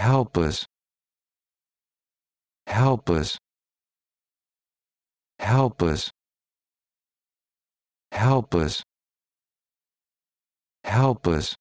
helpless helpless helpless helpless helpless